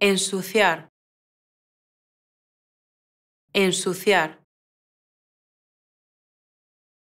ensuciar, ensuciar.